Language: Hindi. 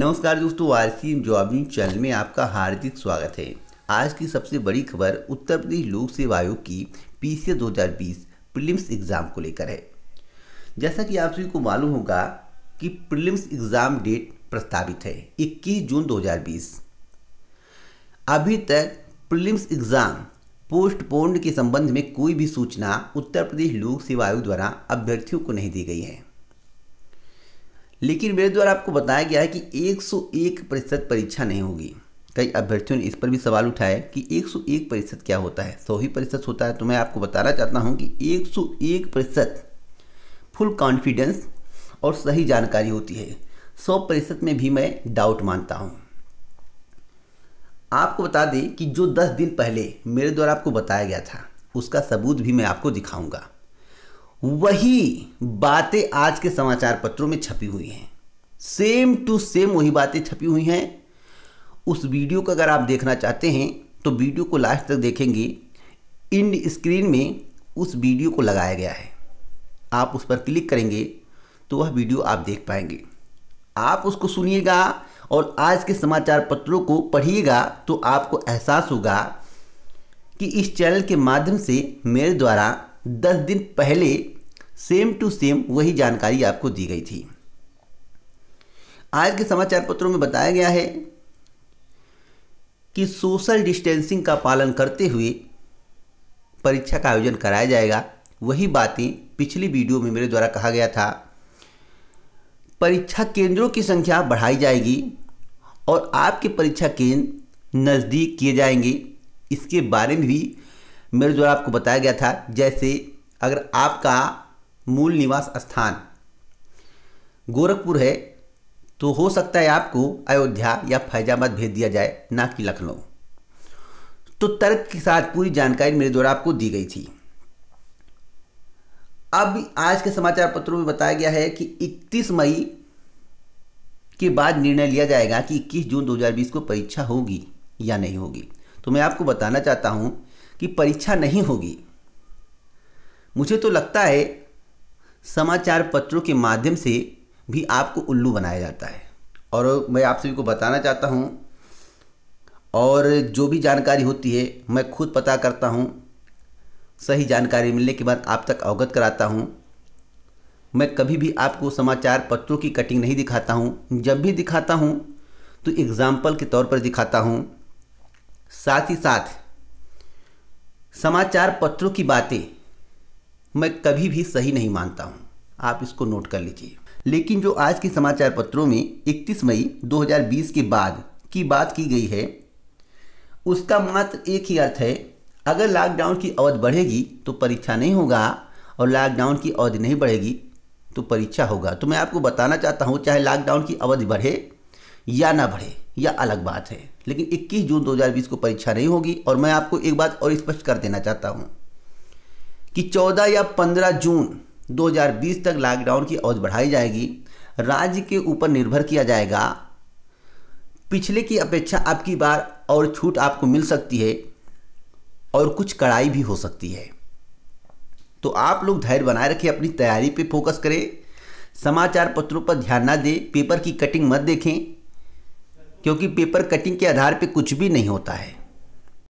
नमस्कार दोस्तों R C job news channel में आपका हार्दिक स्वागत है आज की सबसे बड़ी खबर उत्तर प्रदेश लोक सेवा आयोग की पी सी दो हजार बीस प्रिलिम्स एग्जाम को लेकर है जैसा कि आप सभी को मालूम होगा कि प्रिलिम्स एग्जाम डेट प्रस्तावित है 21 जून 2020 अभी तक प्रिलिम्स एग्जाम पोस्टपोन्ड के संबंध में कोई भी सूचना उत्तर प्रदेश लोक सेवा आयोग द्वारा अभ्यर्थियों को नहीं दी गई है लेकिन मेरे द्वारा आपको बताया गया है कि 101 प्रतिशत परीक्षा नहीं होगी कई अभ्यर्थियों ने इस पर भी सवाल उठाया कि 101 प्रतिशत क्या होता है सौ ही प्रतिशत होता है तो मैं आपको बताना चाहता हूँ कि 101 प्रतिशत फुल कॉन्फिडेंस और सही जानकारी होती है सौ प्रतिशत में भी मैं डाउट मानता हूँ आपको बता दें कि जो 10 दिन पहले मेरे द्वारा आपको बताया गया था उसका सबूत भी मैं आपको दिखाऊंगा वही बातें आज के समाचार पत्रों में छपी हुई हैं सेम टू सेम वही बातें छपी हुई हैं उस वीडियो को अगर आप देखना चाहते हैं तो वीडियो को लास्ट तक देखेंगे इंड स्क्रीन में उस वीडियो को लगाया गया है आप उस पर क्लिक करेंगे तो वह वीडियो आप देख पाएंगे आप उसको सुनिएगा और आज के समाचार पत्रों को पढ़िएगा तो आपको एहसास होगा कि इस चैनल के माध्यम से मेरे द्वारा दस दिन पहले सेम टू सेम वही जानकारी आपको दी गई थी आज के समाचार पत्रों में बताया गया है कि सोशल डिस्टेंसिंग का पालन करते हुए परीक्षा का आयोजन कराया जाएगा वही बातें पिछली वीडियो में मेरे द्वारा कहा गया था परीक्षा केंद्रों की संख्या बढ़ाई जाएगी और आपके परीक्षा केंद्र नज़दीक किए जाएंगे इसके बारे में भी मेरे द्वारा आपको बताया गया था जैसे अगर आपका मूल निवास स्थान गोरखपुर है तो हो सकता है आपको अयोध्या या फैजाबाद भेज दिया जाए ना कि लखनऊ तो तर्क के साथ पूरी जानकारी मेरे द्वारा आपको दी गई थी अब आज के समाचार पत्रों में बताया गया है कि 31 मई के बाद निर्णय लिया जाएगा कि 21 जून 2020 को परीक्षा होगी या नहीं होगी तो मैं आपको बताना चाहता हूं कि परीक्षा नहीं होगी मुझे तो लगता है समाचार पत्रों के माध्यम से भी आपको उल्लू बनाया जाता है और मैं आप सभी को बताना चाहता हूँ और जो भी जानकारी होती है मैं खुद पता करता हूँ सही जानकारी मिलने के बाद आप तक अवगत कराता हूँ मैं कभी भी आपको समाचार पत्रों की कटिंग नहीं दिखाता हूँ जब भी दिखाता हूँ तो एग्ज़ाम्पल के तौर पर दिखाता हूँ साथ ही साथ समाचार पत्रों की बातें मैं कभी भी सही नहीं मानता हूँ आप इसको नोट कर लीजिए लेकिन जो आज के समाचार पत्रों में 31 मई 2020 के बाद की बात की गई है उसका मात्र एक ही अर्थ है अगर लॉकडाउन की अवधि बढ़ेगी तो परीक्षा नहीं होगा और लॉकडाउन की अवधि नहीं बढ़ेगी तो परीक्षा होगा तो मैं आपको बताना चाहता हूँ चाहे लॉकडाउन की अवधि बढ़े या ना बढ़े यह अलग बात है लेकिन 21 जून 2020 को परीक्षा नहीं होगी और मैं आपको एक बात और स्पष्ट कर देना चाहता हूं कि 14 या 15 जून 2020 तक लॉकडाउन की अवधि बढ़ाई जाएगी राज्य के ऊपर निर्भर किया जाएगा पिछले की अपेक्षा आपकी बार और छूट आपको मिल सकती है और कुछ कड़ाई भी हो सकती है तो आप लोग धैर्य बनाए रखें अपनी तैयारी पे फोकस करें समाचार पत्रों पर ध्यान ना दें पेपर की कटिंग मत देखें क्योंकि पेपर कटिंग के आधार पे कुछ भी नहीं होता है